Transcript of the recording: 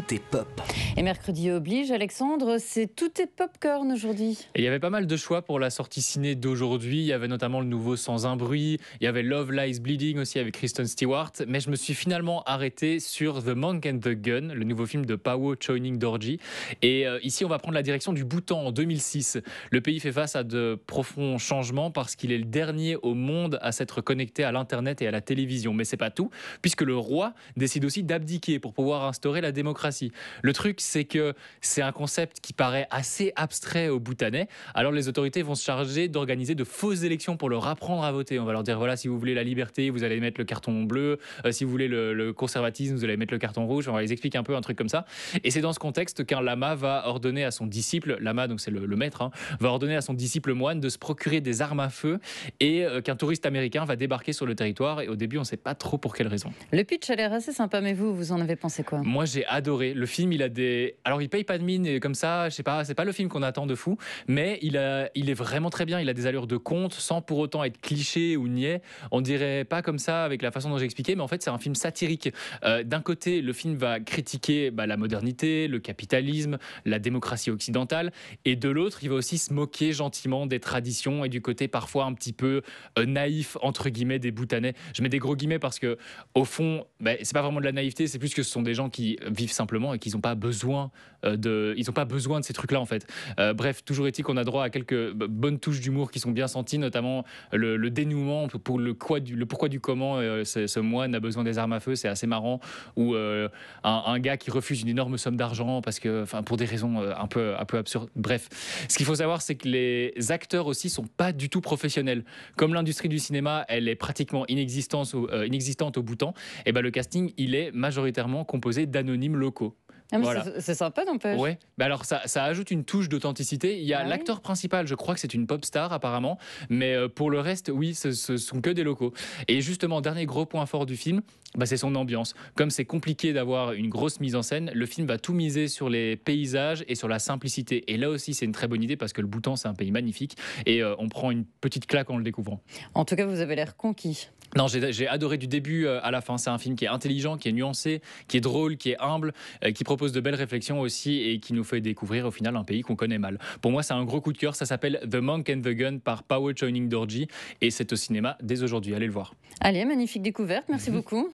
tout est pop. Et mercredi oblige, Alexandre, c'est tout est popcorn aujourd'hui. Il y avait pas mal de choix pour la sortie ciné d'aujourd'hui. Il y avait notamment le nouveau Sans un bruit. Il y avait Love Lies Bleeding aussi avec Kristen Stewart. Mais je me suis finalement arrêté sur The Monk and the Gun, le nouveau film de Pao Choining Dorji. Et euh, ici, on va prendre la direction du Bhoutan en 2006. Le pays fait face à de profonds changements parce qu'il est le dernier au monde à s'être connecté à l'internet et à la télévision. Mais c'est pas tout, puisque le roi décide aussi d'abdiquer pour pouvoir instaurer la démocratie. Le truc, c'est que c'est un concept qui paraît assez abstrait aux Bhoutanais. Alors les autorités vont se charger d'organiser de fausses élections pour leur apprendre à voter. On va leur dire voilà, si vous voulez la liberté, vous allez mettre le carton bleu. Euh, si vous voulez le, conservatisme, vous allez mettre le carton rouge. On va les expliquer un peu un truc comme ça. Et c'est dans ce contexte qu'un lama va ordonner à son disciple, lama, donc c'est le, maître, hein, va ordonner à son disciple moine de se procurer des armes à feu et euh, qu'un touriste américain va débarquer sur le territoire. Et au début, on ne sait pas trop pour quelle raison. Le pitch a l'air assez sympa, mais vous, vous en avez pensé quoi Moi, j'ai adoré le film, il a des. Alors, il paye pas de mine et comme ça, je sais pas, c'est pas le film qu'on attend de fou, mais il, il est vraiment très bien. Il a des allures de conte sans pour autant être cliché ou niais. On dirait pas comme ça avec la façon dont j'ai expliqué, mais en fait, c'est un film satirique. Euh, d'un côté, le film va critiquer bah, la modernité, le capitalisme, la démocratie occidentale, et de l'autre, il va aussi se moquer gentiment des traditions et du côté parfois un petit peu euh, naïf, entre guillemets, des boutanais, Je mets des gros guillemets parce que, au fond, bah, c'est pas vraiment de la naïveté, c'est plus que ce sont des gens qui vivent simplement et qu'ils n'ont pas besoin euh, de, ils ont pas besoin de ces trucs-là en fait. Euh, bref, toujours est-il qu'on a droit à quelques bah, bonnes touches d'humour qui sont bien senties, notamment le, dénouement pour le, quoi du, le pourquoi du comment euh, ce moine a besoin des armes à feu, c'est assez marrant. Ou un, gars qui refuse une énorme somme d'argent parce que, enfin, pour des raisons un peu, un peu absurdes. Bref, ce qu'il faut savoir, c'est que les acteurs aussi sont pas du tout professionnels. Comme l'industrie du cinéma, elle est pratiquement inexistante, inexistante au bout et ben le casting, il est majoritairement composé d'anonymes locaux. Ah, c'est sympa, n'empêche. Ouais. Bah alors, ça, ça, ajoute une touche d'authenticité. Il y a ah l'acteur principal, je crois que c'est une pop star apparemment, mais euh, pour le reste, oui, ce, sont que des locaux. Et justement, dernier gros point fort du film, bah, c'est son ambiance. Comme c'est compliqué d'avoir une grosse mise en scène, le film va tout miser sur les paysages et sur la simplicité. Et là aussi, c'est une très bonne idée parce que le Bhoutan, c'est un pays magnifique et euh, on prend une petite claque en le découvrant. En tout cas, vous avez l'air conquis. Non, j'ai adoré du début euh, à la fin. C'est un film qui est intelligent, qui est nuancé, qui est drôle, qui est humble, qui propose de belles réflexions aussi et qui nous fait découvrir au final un pays qu'on connaît mal. Pour moi, c'est un gros coup de cœur. Ça s'appelle The Monk and the Gun par Power Choining Dorji et c'est au cinéma dès aujourd'hui. Allez le voir. Allez, magnifique découverte. Merci beaucoup.